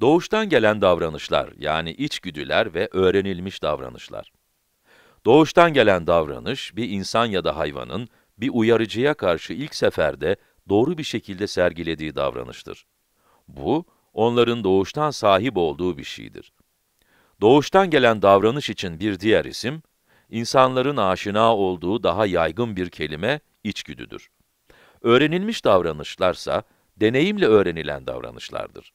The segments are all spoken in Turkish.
Doğuştan gelen davranışlar, yani içgüdüler ve öğrenilmiş davranışlar. Doğuştan gelen davranış, bir insan ya da hayvanın bir uyarıcıya karşı ilk seferde doğru bir şekilde sergilediği davranıştır. Bu, onların doğuştan sahip olduğu bir şeydir. Doğuştan gelen davranış için bir diğer isim, insanların aşina olduğu daha yaygın bir kelime içgüdüdür. Öğrenilmiş davranışlarsa, deneyimle öğrenilen davranışlardır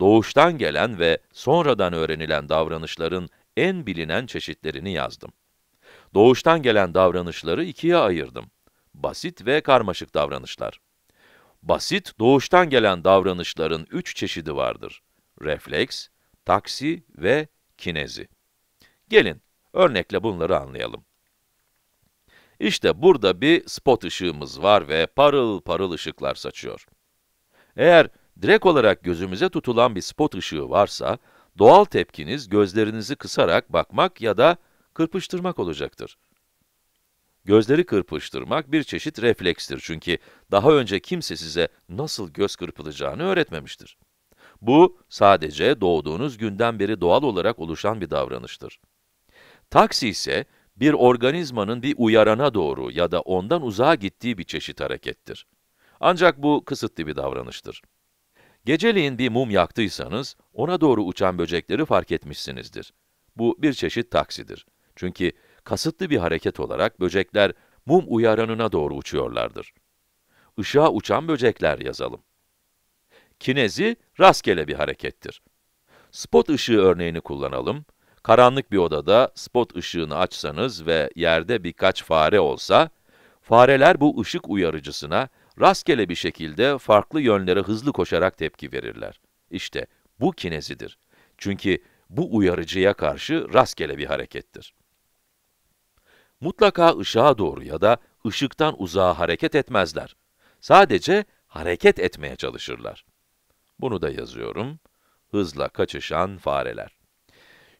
doğuştan gelen ve sonradan öğrenilen davranışların en bilinen çeşitlerini yazdım. Doğuştan gelen davranışları ikiye ayırdım. Basit ve karmaşık davranışlar. Basit, doğuştan gelen davranışların üç çeşidi vardır. Refleks, taksi ve kinezi. Gelin, örnekle bunları anlayalım. İşte burada bir spot ışığımız var ve parıl parıl ışıklar saçıyor. Eğer direkt olarak gözümüze tutulan bir spot ışığı varsa, doğal tepkiniz gözlerinizi kısarak bakmak ya da kırpıştırmak olacaktır. Gözleri kırpıştırmak bir çeşit reflekstir çünkü daha önce kimse size nasıl göz kırpılacağını öğretmemiştir. Bu, sadece doğduğunuz günden beri doğal olarak oluşan bir davranıştır. Taksi ise, bir organizmanın bir uyarana doğru ya da ondan uzağa gittiği bir çeşit harekettir. Ancak bu kısıtlı bir davranıştır. Geceliğin bir mum yaktıysanız, ona doğru uçan böcekleri fark etmişsinizdir. Bu bir çeşit taksidir. Çünkü kasıtlı bir hareket olarak böcekler mum uyaranına doğru uçuyorlardır. Işığa uçan böcekler yazalım. Kinezi, rastgele bir harekettir. Spot ışığı örneğini kullanalım. Karanlık bir odada spot ışığını açsanız ve yerde birkaç fare olsa, fareler bu ışık uyarıcısına Rastgele bir şekilde farklı yönlere hızlı koşarak tepki verirler. İşte bu kinezidir. Çünkü bu uyarıcıya karşı rastgele bir harekettir. Mutlaka ışığa doğru ya da ışıktan uzağa hareket etmezler. Sadece hareket etmeye çalışırlar. Bunu da yazıyorum. Hızla kaçışan fareler.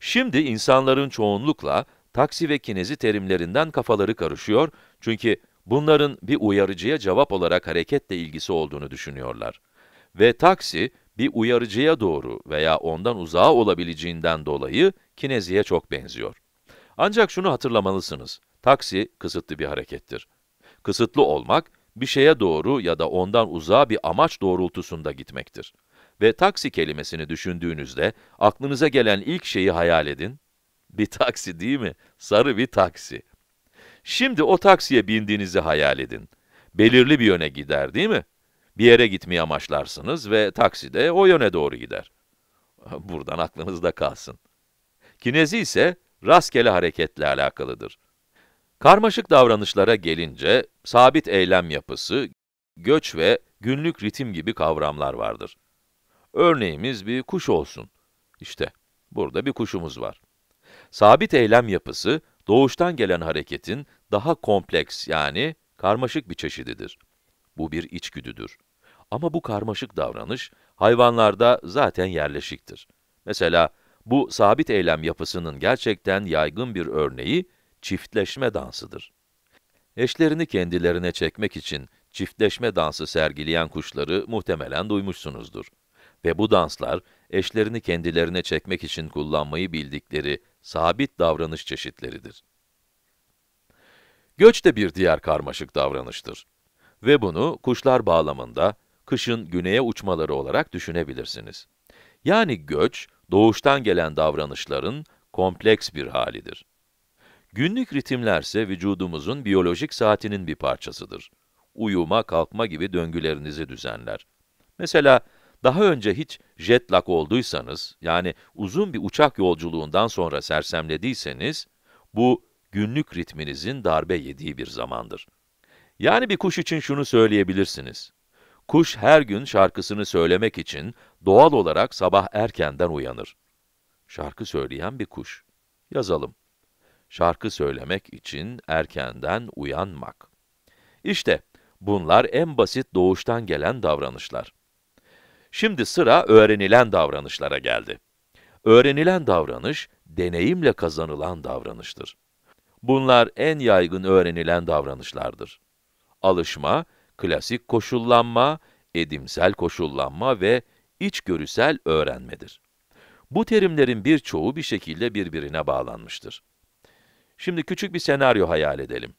Şimdi insanların çoğunlukla taksi ve kinezi terimlerinden kafaları karışıyor çünkü Bunların bir uyarıcıya cevap olarak hareketle ilgisi olduğunu düşünüyorlar. Ve taksi, bir uyarıcıya doğru veya ondan uzağa olabileceğinden dolayı kineziye çok benziyor. Ancak şunu hatırlamalısınız, taksi kısıtlı bir harekettir. Kısıtlı olmak, bir şeye doğru ya da ondan uzağa bir amaç doğrultusunda gitmektir. Ve taksi kelimesini düşündüğünüzde, aklınıza gelen ilk şeyi hayal edin. Bir taksi değil mi? Sarı bir taksi. Şimdi o taksiye bindiğinizi hayal edin. Belirli bir yöne gider değil mi? Bir yere gitmeyi amaçlarsınız ve taksi de o yöne doğru gider. Buradan aklınızda kalsın. Kinezi ise rastgele hareketle alakalıdır. Karmaşık davranışlara gelince, sabit eylem yapısı, göç ve günlük ritim gibi kavramlar vardır. Örneğimiz bir kuş olsun. İşte, burada bir kuşumuz var. Sabit eylem yapısı, doğuştan gelen hareketin daha kompleks yani karmaşık bir çeşididir. Bu bir içgüdüdür. Ama bu karmaşık davranış hayvanlarda zaten yerleşiktir. Mesela bu sabit eylem yapısının gerçekten yaygın bir örneği çiftleşme dansıdır. Eşlerini kendilerine çekmek için çiftleşme dansı sergileyen kuşları muhtemelen duymuşsunuzdur. Ve bu danslar, eşlerini kendilerine çekmek için kullanmayı bildikleri sabit davranış çeşitleridir. Göç de bir diğer karmaşık davranıştır. Ve bunu kuşlar bağlamında kışın güneye uçmaları olarak düşünebilirsiniz. Yani göç, doğuştan gelen davranışların kompleks bir halidir. Günlük ritimlerse vücudumuzun biyolojik saatinin bir parçasıdır. Uyuma, kalkma gibi döngülerinizi düzenler. Mesela daha önce hiç jet lag olduysanız, yani uzun bir uçak yolculuğundan sonra sersemlediyseniz, bu günlük ritminizin darbe yediği bir zamandır. Yani bir kuş için şunu söyleyebilirsiniz. Kuş her gün şarkısını söylemek için doğal olarak sabah erkenden uyanır. Şarkı söyleyen bir kuş. Yazalım. Şarkı söylemek için erkenden uyanmak. İşte bunlar en basit doğuştan gelen davranışlar. Şimdi sıra öğrenilen davranışlara geldi. Öğrenilen davranış, deneyimle kazanılan davranıştır. Bunlar en yaygın öğrenilen davranışlardır. Alışma, klasik koşullanma, edimsel koşullanma ve içgörüsel öğrenmedir. Bu terimlerin birçoğu bir şekilde birbirine bağlanmıştır. Şimdi küçük bir senaryo hayal edelim.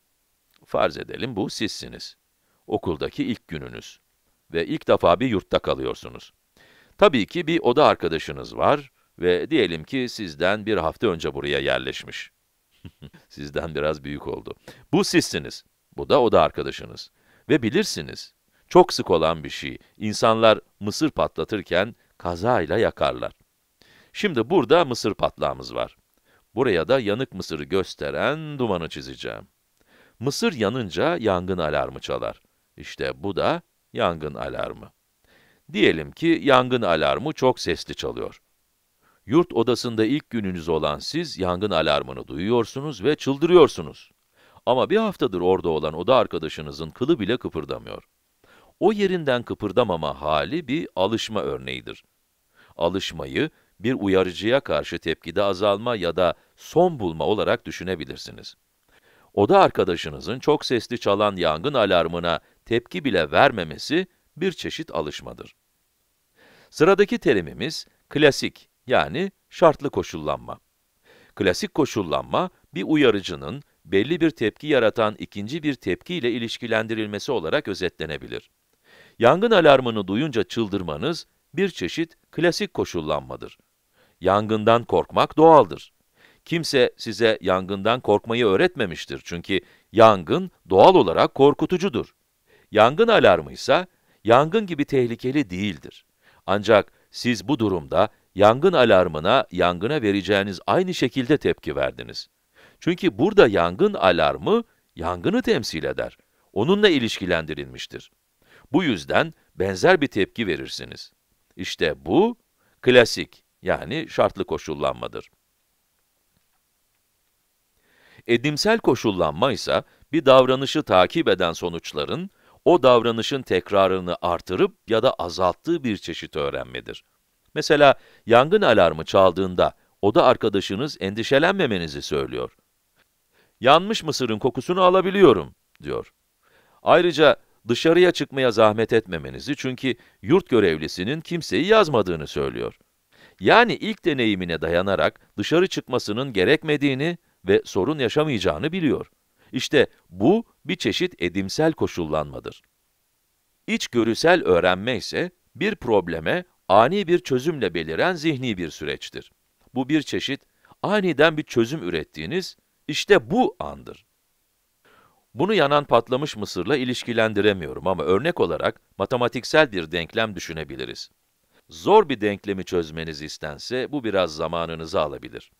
Farz edelim bu sizsiniz. Okuldaki ilk gününüz ve ilk defa bir yurtta kalıyorsunuz. Tabii ki bir oda arkadaşınız var ve diyelim ki sizden bir hafta önce buraya yerleşmiş. Sizden biraz büyük oldu. Bu sizsiniz. Bu da o da arkadaşınız. Ve bilirsiniz, çok sık olan bir şey. İnsanlar mısır patlatırken kazayla yakarlar. Şimdi burada mısır patlağımız var. Buraya da yanık mısırı gösteren dumanı çizeceğim. Mısır yanınca yangın alarmı çalar. İşte bu da yangın alarmı. Diyelim ki yangın alarmı çok sesli çalıyor. Yurt odasında ilk gününüz olan siz yangın alarmını duyuyorsunuz ve çıldırıyorsunuz. Ama bir haftadır orada olan oda arkadaşınızın kılı bile kıpırdamıyor. O yerinden kıpırdamama hali bir alışma örneğidir. Alışmayı bir uyarıcıya karşı tepkide azalma ya da son bulma olarak düşünebilirsiniz. Oda arkadaşınızın çok sesli çalan yangın alarmına tepki bile vermemesi bir çeşit alışmadır. Sıradaki terimimiz klasik yani şartlı koşullanma. Klasik koşullanma, bir uyarıcının belli bir tepki yaratan ikinci bir tepki ile ilişkilendirilmesi olarak özetlenebilir. Yangın alarmını duyunca çıldırmanız bir çeşit klasik koşullanmadır. Yangından korkmak doğaldır. Kimse size yangından korkmayı öğretmemiştir çünkü yangın doğal olarak korkutucudur. Yangın alarmı ise yangın gibi tehlikeli değildir. Ancak siz bu durumda Yangın alarmına, yangına vereceğiniz aynı şekilde tepki verdiniz. Çünkü burada yangın alarmı, yangını temsil eder. Onunla ilişkilendirilmiştir. Bu yüzden benzer bir tepki verirsiniz. İşte bu, klasik yani şartlı koşullanmadır. Edimsel koşullanma ise bir davranışı takip eden sonuçların, o davranışın tekrarını artırıp ya da azalttığı bir çeşit öğrenmedir. Mesela yangın alarmı çaldığında oda arkadaşınız endişelenmemenizi söylüyor. Yanmış mısırın kokusunu alabiliyorum, diyor. Ayrıca dışarıya çıkmaya zahmet etmemenizi çünkü yurt görevlisinin kimseyi yazmadığını söylüyor. Yani ilk deneyimine dayanarak dışarı çıkmasının gerekmediğini ve sorun yaşamayacağını biliyor. İşte bu bir çeşit edimsel koşullanmadır. İçgörüsel öğrenme ise bir probleme ani bir çözümle beliren zihni bir süreçtir. Bu bir çeşit, aniden bir çözüm ürettiğiniz, işte bu andır. Bunu yanan patlamış mısırla ilişkilendiremiyorum ama örnek olarak matematiksel bir denklem düşünebiliriz. Zor bir denklemi çözmeniz istense bu biraz zamanınızı alabilir.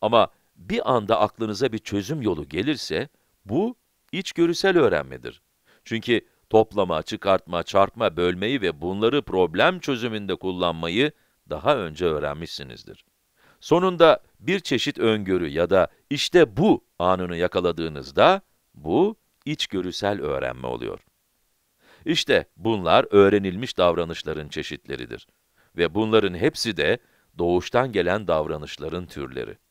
Ama bir anda aklınıza bir çözüm yolu gelirse bu içgörüsel öğrenmedir. Çünkü toplama, çıkartma, çarpma, bölmeyi ve bunları problem çözümünde kullanmayı daha önce öğrenmişsinizdir. Sonunda bir çeşit öngörü ya da işte bu anını yakaladığınızda, bu içgörüsel öğrenme oluyor. İşte bunlar öğrenilmiş davranışların çeşitleridir. Ve bunların hepsi de doğuştan gelen davranışların türleri.